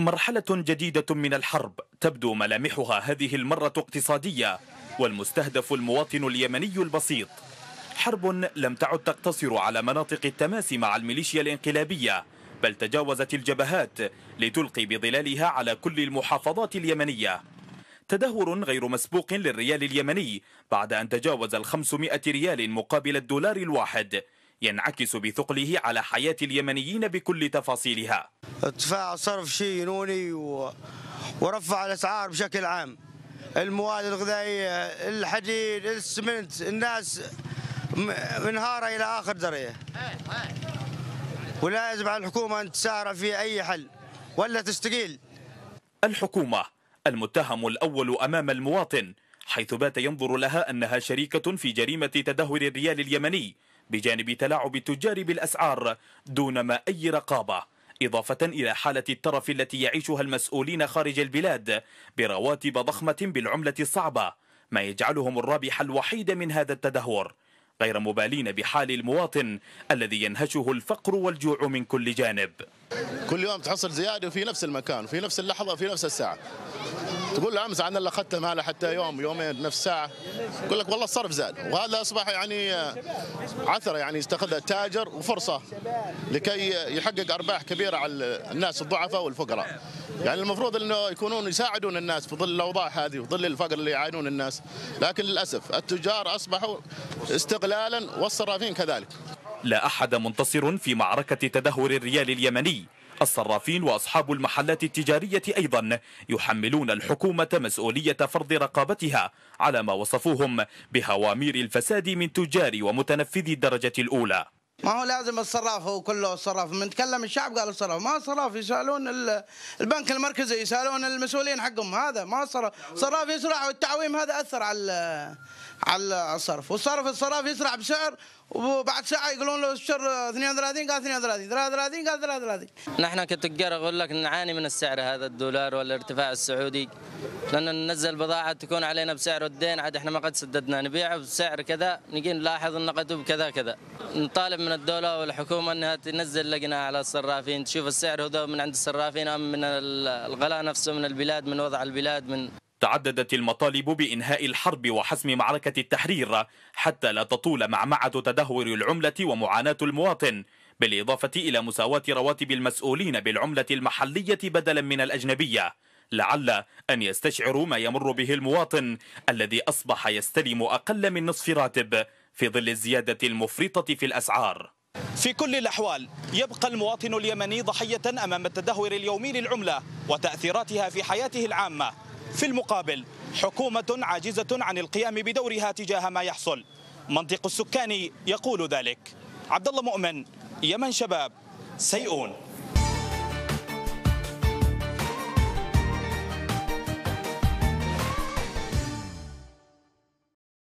مرحلة جديدة من الحرب تبدو ملامحها هذه المرة اقتصادية والمستهدف المواطن اليمني البسيط حرب لم تعد تقتصر على مناطق التماس مع الميليشيا الانقلابية بل تجاوزت الجبهات لتلقي بظلالها على كل المحافظات اليمنية تدهور غير مسبوق للريال اليمني بعد أن تجاوز الخمسمائة ريال مقابل الدولار الواحد ينعكس بثقله على حياة اليمنيين بكل تفاصيلها ارتفاع صرف شيء ينوني ورفع الأسعار بشكل عام المواد الغذائية الحديد السمنت الناس منهارة إلى آخر درجة ولازم على الحكومة أن تسارع في أي حل ولا تستقيل الحكومة المتهم الأول أمام المواطن حيث بات ينظر لها أنها شريكة في جريمة تدهور الريال اليمني بجانب تلاعب التجار بالأسعار دون ما أي رقابة إضافة إلى حالة الترف التي يعيشها المسؤولين خارج البلاد برواتب ضخمة بالعملة الصعبة ما يجعلهم الرابح الوحيد من هذا التدهور غير مبالين بحال المواطن الذي ينهشه الفقر والجوع من كل جانب كل يوم تحصل زيادة وفي نفس المكان وفي نفس اللحظة وفي نفس الساعة تقول له امس انا اللي اخذته ماله حتى يوم يومين نفس ساعه يقول لك والله الصرف زاد وهذا اصبح يعني آه، عثره يعني استخدها التاجر وفرصه لكي يحقق ارباح كبيره على الناس الضعفاء والفقراء يعني المفروض انه يكونون يساعدون الناس في ظل الاوضاع هذه وظل الفقر اللي يعانون الناس لكن للاسف التجار اصبحوا استغلالا والصرافين كذلك لا احد منتصر في معركه تدهور الريال اليمني الصرافين وأصحاب المحلات التجارية أيضا يحملون الحكومة مسؤولية فرض رقابتها على ما وصفوهم بهوامير الفساد من تجار ومتنفذي الدرجة الأولى ما هو لازم الصراف هو كله الصراف من تكلم الشعب قال الصراف ما الصراف يسالون البنك المركزي يسالون المسؤولين حقهم هذا ما الصراف صراف يسرع والتعويم هذا اثر على على الصرف والصرف الصراف يسرع بسعر وبعد ساعه يقولون له السعر 32 قال 32 33 قال 33 نحن كتجار اقول لك نعاني من السعر هذا الدولار والارتفاع السعودي لان ننزل بضاعه تكون علينا بسعر الدين عاد احنا ما قد سددنا نبيعه بسعر كذا نجي نلاحظ قد بكذا كذا نطالب من الدوله والحكومه انها تنزل لقنا على الصرافين تشوف السعر هذا من عند الصرافين ام من الغلاء نفسه من البلاد من وضع البلاد من تعددت المطالب بإنهاء الحرب وحسم معركة التحرير حتى لا تطول معمعة تدهور العملة ومعاناة المواطن بالإضافة إلى مساواة رواتب المسؤولين بالعملة المحلية بدلا من الأجنبية لعل أن يستشعروا ما يمر به المواطن الذي أصبح يستلم أقل من نصف راتب في ظل الزيادة المفرطة في الأسعار في كل الأحوال يبقى المواطن اليمني ضحية أمام التدهور اليومي للعملة وتأثيراتها في حياته العامة في المقابل حكومة عاجزة عن القيام بدورها تجاه ما يحصل منطق السكان يقول ذلك عبد الله مؤمن يمن شباب سيئون